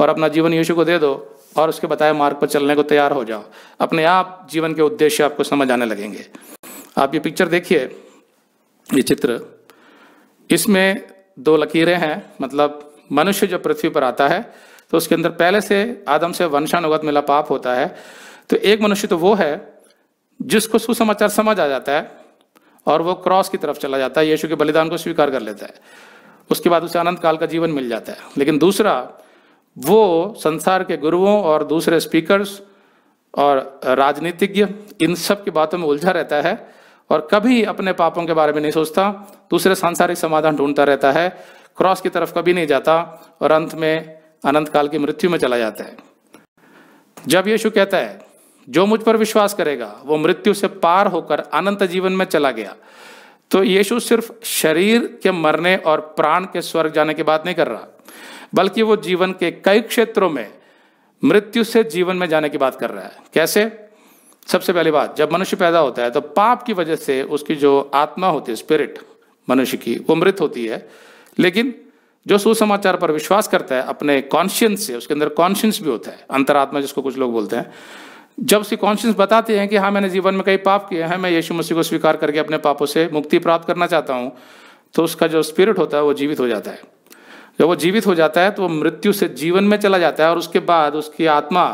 और अपना जीवन यीशु को दे दो और उसके बताए मार्ग पर चलने को तैयार हो जाओ अपने आप जीवन के उद्देश्य आपको समझ आने लगेंगे आप ये पिक्चर देखिए ये चित्र इसमें दो लकीरें हैं मतलब मनुष्य जब पृथ्वी पर आता है तो उसके अंदर पहले से आदम से वंशानुगत मिला पाप होता है तो एक मनुष्य तो वो है जिसको सुसमाचार समझ आ जाता है और वो क्रॉस की तरफ चला जाता है यीशु के बलिदान को स्वीकार कर लेता है उसके बाद उसे अनंत काल का जीवन मिल जाता है लेकिन दूसरा वो संसार के गुरुओं और दूसरे स्पीकर्स और राजनीतिज्ञ इन सब की बातों में उलझा रहता है और कभी अपने पापों के बारे में नहीं सोचता दूसरे सांसारिक समाधान ढूंढता रहता है क्रॉस की तरफ कभी नहीं जाता और अंत में अनंत काल की मृत्यु में चला जाता है जब यीशु कहता है जो मुझ पर विश्वास करेगा वो मृत्यु से पार होकर अनंत जीवन में चला गया तो यीशु सिर्फ शरीर के मरने और प्राण के स्वर्ग जाने की बात नहीं कर रहा बल्कि वो जीवन के कई क्षेत्रों में मृत्यु से जीवन में जाने की बात कर रहा है कैसे सबसे पहली बात जब मनुष्य पैदा होता है तो पाप की वजह से उसकी जो आत्मा होती है स्पिरिट मनुष्य की वो मृत होती है लेकिन जो सुसमाचार पर विश्वास करता है अपने कॉन्शियंस से उसके अंदर कॉन्शियंस भी होता है अंतरात्मा जिसको कुछ लोग बोलते हैं जब से कॉन्शियस बताते हैं कि हाँ मैंने जीवन में कई पाप किए हैं मैं यीशु मसीह को स्वीकार करके अपने पापों से मुक्ति प्राप्त करना चाहता हूँ तो उसका जो स्पिरिट होता है वो जीवित हो जाता है जब वो जीवित हो जाता है तो वो मृत्यु से जीवन में चला जाता है और उसके बाद उसकी आत्मा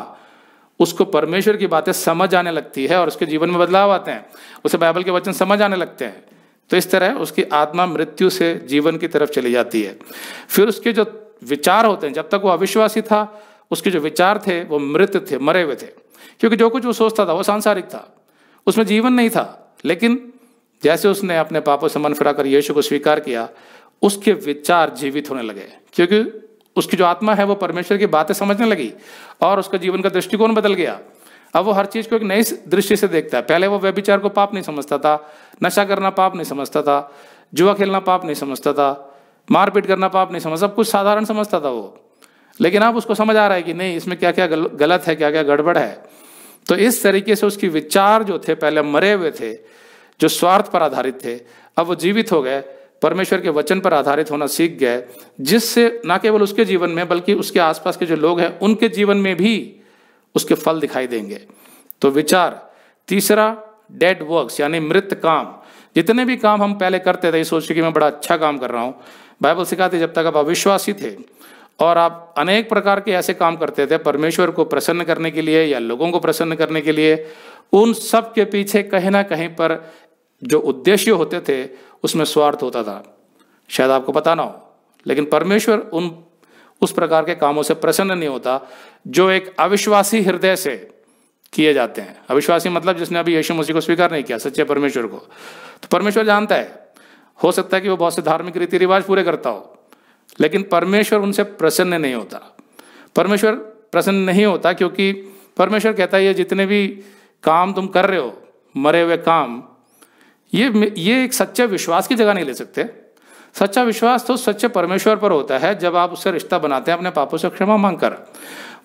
उसको परमेश्वर की बातें समझ आने लगती है और उसके जीवन में बदलाव आते हैं उसे बाइबल के वचन समझ आने लगते हैं तो इस तरह उसकी आत्मा मृत्यु से जीवन की तरफ चली जाती है फिर उसके जो विचार होते हैं जब तक वो अविश्वासी था उसके जो विचार थे वो मृत थे मरे हुए थे क्योंकि जो कुछ वो सोचता था वो सांसारिक था उसमें जीवन नहीं था लेकिन जैसे उसने अपने पापों से मन फिराकर यीशु को स्वीकार किया उसके विचार जीवित होने लगे क्योंकि उसकी जो आत्मा है वो परमेश्वर की बातें समझने लगी और उसका जीवन का दृष्टिकोण बदल गया अब वो हर चीज़ को एक नई दृष्टि से देखता है पहले वो व्यभिचार को पाप नहीं समझता था नशा करना पाप नहीं समझता था जुआ खेलना पाप नहीं समझता था मारपीट करना पाप नहीं समझता सब कुछ साधारण समझता था वो लेकिन आप उसको समझ आ रहा है कि नहीं इसमें क्या क्या गलत है क्या क्या गड़बड़ है तो इस तरीके से उसके विचार जो थे पहले मरे हुए थे जो स्वार्थ पर आधारित थे अब वो जीवित हो गए परमेश्वर के वचन पर आधारित होना सीख गए जिससे न केवल उसके जीवन में बल्कि उसके आसपास के जो लोग हैं उनके जीवन में भी उसके फल दिखाई देंगे तो विचार तीसरा डेड वर्क्स यानी मृत काम जितने भी काम हम पहले करते थे सोच के कि मैं बड़ा अच्छा काम कर रहा हूँ बाइबल सिखाते जब तक आप अविश्वासी थे और आप अनेक प्रकार के ऐसे काम करते थे परमेश्वर को प्रसन्न करने के लिए या लोगों को प्रसन्न करने के लिए उन सब के पीछे कहीं ना कहीं पर जो उद्देश्य होते थे उसमें स्वार्थ होता था शायद आपको पता ना हो लेकिन परमेश्वर उन उस प्रकार के कामों से प्रसन्न नहीं होता जो एक अविश्वासी हृदय से किए जाते हैं अविश्वासी मतलब जिसने अभी यीशु मसीह को स्वीकार नहीं किया सच्चे परमेश्वर को तो परमेश्वर जानता है हो सकता है कि वो बहुत से धार्मिक रीति रिवाज पूरे करता हो लेकिन परमेश्वर उनसे प्रसन्न नहीं होता परमेश्वर प्रसन्न नहीं होता क्योंकि परमेश्वर कहता है ये जितने भी काम तुम कर रहे हो मरे हुए काम ये ये एक सच्चे विश्वास की जगह नहीं ले सकते सच्चा विश्वास तो सच्चे परमेश्वर पर होता है जब आप उससे रिश्ता बनाते हैं अपने पापों से क्षमा मांग कर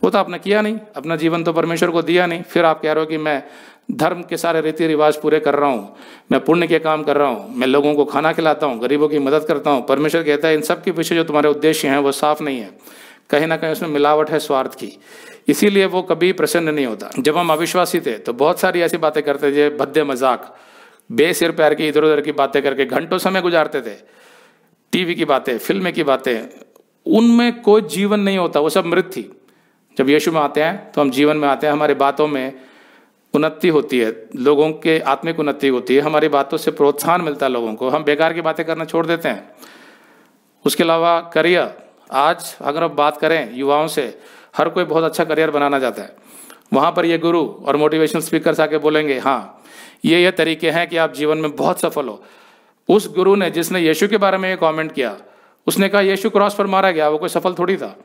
वो तो आपने किया नहीं अपना जीवन तो परमेश्वर को दिया नहीं फिर आप कह रहे हो कि मैं धर्म के सारे रीति रिवाज पूरे कर रहा हूँ मैं पुण्य के काम कर रहा हूँ मैं लोगों को खाना खिलाता हूँ गरीबों की मदद करता हूँ परमेश्वर कहता है इन सब के पीछे जो तुम्हारे उद्देश्य हैं वो साफ नहीं है कहीं ना कहीं उसमें मिलावट है स्वार्थ की इसीलिए वो कभी प्रसन्न नहीं होता जब हम अविश्वासी थे तो बहुत सारी ऐसी बातें करते थे भद्दे मजाक बेसिर पैर की इधर उधर की बातें करके घंटों समय गुजारते थे टीवी की बातें फिल्में की बातें उनमें कोई जीवन नहीं होता वो सब मृत थी जब यीशु में आते हैं तो हम जीवन में आते हैं हमारी बातों में उन्नति होती है लोगों के आत्मिक उन्नति होती है हमारी बातों से प्रोत्साहन मिलता है लोगों को हम बेकार की बातें करना छोड़ देते हैं उसके अलावा करियर आज अगर हम बात करें युवाओं से हर कोई बहुत अच्छा करियर बनाना चाहता है वहाँ पर ये गुरु और मोटिवेशनल स्पीकर आके बोलेंगे हाँ ये ये तरीके हैं कि आप जीवन में बहुत सफल हो उस गुरु ने जिसने यीशु के बारे में ये कमेंट किया उसने कहा यीशु क्रॉस पर मारा गया वो कोई सफल थोड़ी था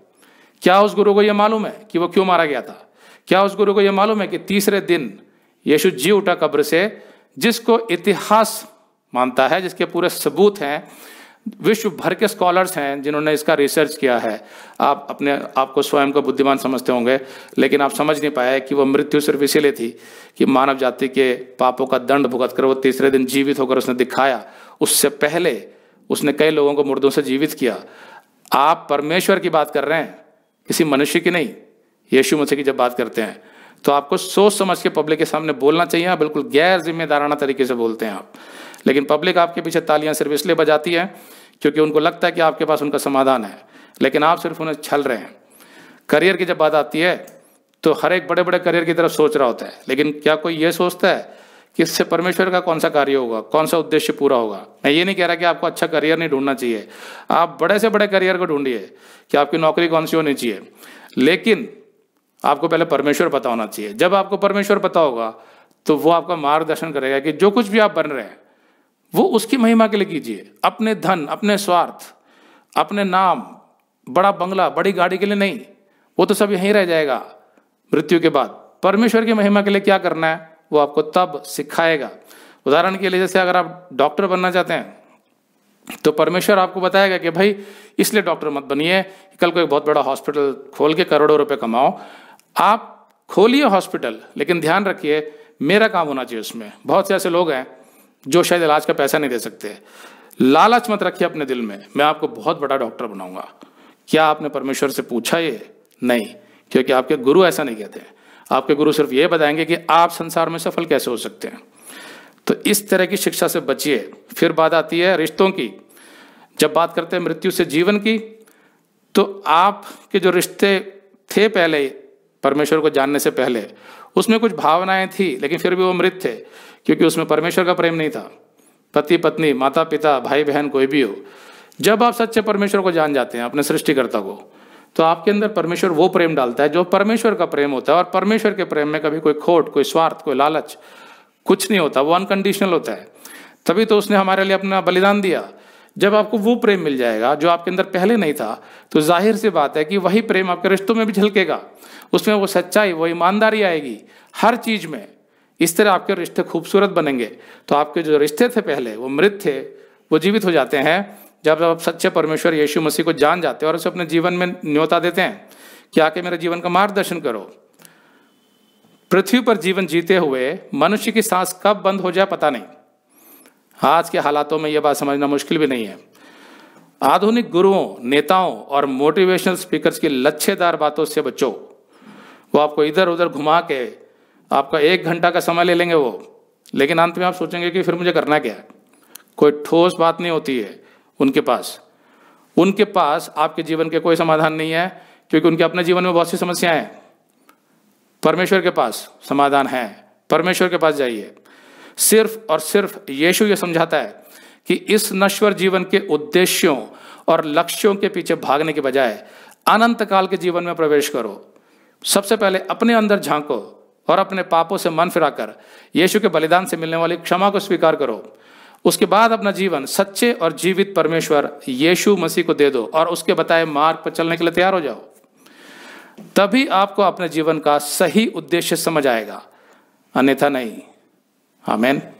क्या उस गुरु को ये मालूम है कि वो क्यों मारा गया था क्या उस गुरु को यह मालूम है कि तीसरे दिन यीशु जी उठा कब्र से जिसको इतिहास मानता है जिसके पूरे सबूत हैं विश्व भर के स्कॉलर्स हैं जिन्होंने इसका रिसर्च किया है आप अपने आप को स्वयं को बुद्धिमान समझते होंगे लेकिन आप समझ नहीं पाए कि वह मृत्यु सिर्फ इसीलिए थी कि मानव जाति के पापों का दंड भुगत कर वो तीसरे दिन जीवित होकर उसने दिखाया उससे पहले उसने कई लोगों को मुर्दों से जीवित किया आप परमेश्वर की बात कर रहे हैं किसी मनुष्य की नहीं यीशु मसीह की जब बात करते हैं तो आपको सोच समझ के पब्लिक के सामने बोलना चाहिए आप हाँ, बिल्कुल गैर जिम्मेदाराना तरीके से बोलते हैं आप लेकिन पब्लिक आपके पीछे तालियां सिर्फ इसलिए बजाती है क्योंकि उनको लगता है कि आपके पास उनका समाधान है लेकिन आप सिर्फ उन्हें छल रहे हैं करियर की जब बात आती है तो हर एक बड़े बड़े करियर की तरफ सोच रहा होता है लेकिन क्या कोई ये सोचता है कि इससे परमेश्वर का कौन सा कार्य होगा कौन सा उद्देश्य पूरा होगा मैं ये नहीं कह रहा कि आपको अच्छा करियर नहीं ढूंढना चाहिए आप बड़े से बड़े करियर को ढूंढिए कि आपकी नौकरी कौन सी होनी चाहिए लेकिन आपको पहले परमेश्वर पता होना चाहिए जब आपको परमेश्वर पता होगा तो वो आपका मार्गदर्शन करेगा कि जो कुछ भी आप बन रहे हैं वो उसकी महिमा के लिए कीजिए अपने धन अपने स्वार्थ अपने नाम बड़ा बंगला बड़ी गाड़ी के लिए नहीं वो तो सब यहीं रह जाएगा मृत्यु के बाद परमेश्वर की महिमा के लिए क्या करना है वो आपको तब सिखाएगा उदाहरण के लिए जैसे अगर आप डॉक्टर बनना चाहते हैं तो परमेश्वर आपको बताएगा कि भाई इसलिए डॉक्टर मत बनिए कल को एक बहुत बड़ा हॉस्पिटल खोल के करोड़ों रुपए कमाओ आप खोलिए हॉस्पिटल लेकिन ध्यान रखिए मेरा काम होना चाहिए उसमें बहुत से ऐसे लोग हैं जो शायद इलाज का पैसा नहीं दे सकते लालच मत रखिए अपने दिल में मैं आपको बहुत बड़ा डॉक्टर बनाऊंगा क्या आपने परमेश्वर से पूछा ये नहीं क्योंकि आपके गुरु ऐसा नहीं कहते आपके गुरु सिर्फ ये बताएंगे कि आप संसार में सफल कैसे हो सकते हैं तो इस तरह की शिक्षा से बचिए फिर बात आती है रिश्तों की जब बात करते हैं मृत्यु से जीवन की तो आपके जो रिश्ते थे पहले परमेश्वर को जानने से पहले उसमें कुछ भावनाएं थी लेकिन फिर भी वो मृत थे क्योंकि उसमें परमेश्वर का प्रेम नहीं था पति पत्नी माता पिता भाई बहन कोई भी हो जब आप सच्चे परमेश्वर को जान जाते हैं अपने सृष्टिकर्ता को तो आपके अंदर परमेश्वर वो प्रेम डालता है जो परमेश्वर का प्रेम होता है और परमेश्वर के प्रेम में कभी कोई खोट कोई स्वार्थ कोई लालच कुछ नहीं होता वो अनकंडीशनल होता है तभी तो उसने हमारे लिए अपना बलिदान दिया जब आपको वो प्रेम मिल जाएगा जो आपके अंदर पहले नहीं था तो जाहिर सी बात है कि वही प्रेम आपके रिश्तों में भी झलकेगा उसमें वो सच्चाई वो ईमानदारी आएगी हर चीज़ में इस तरह आपके रिश्ते खूबसूरत बनेंगे तो आपके जो रिश्ते थे पहले वो मृत थे वो जीवित हो जाते हैं जब आप सच्चे परमेश्वर यीशु मसीह को जान जाते हैं और उसे अपने जीवन में न्योता देते हैं कि आके मेरे जीवन का मार्गदर्शन करो पृथ्वी पर जीवन जीते हुए मनुष्य की सांस कब बंद हो जाए पता नहीं आज के हालातों में यह बात समझना मुश्किल भी नहीं है आधुनिक गुरुओं नेताओं और मोटिवेशनल स्पीकर्स की लच्छेदार बातों से बचो वो आपको इधर उधर घुमा के आपका एक घंटा का समय ले लेंगे वो लेकिन अंत में आप सोचेंगे कि फिर मुझे करना क्या है कोई ठोस बात नहीं होती है उनके पास उनके पास आपके जीवन के कोई समाधान नहीं है क्योंकि उनके अपने जीवन में बहुत सी समस्याएं हैं परमेश्वर के पास समाधान है परमेश्वर के पास जाइए सिर्फ और सिर्फ यीशु ये समझाता है कि इस नश्वर जीवन के उद्देश्यों और लक्ष्यों के पीछे भागने के बजाय अनंत काल के जीवन में प्रवेश करो सबसे पहले अपने अंदर झांको और अपने पापों से मन फिराकर यीशु के बलिदान से मिलने वाली क्षमा को स्वीकार करो उसके बाद अपना जीवन सच्चे और जीवित परमेश्वर यीशु मसीह को दे दो और उसके बताए मार्ग पर चलने के लिए तैयार हो जाओ तभी आपको अपने जीवन का सही उद्देश्य समझ आएगा अन्यथा नहीं Amen.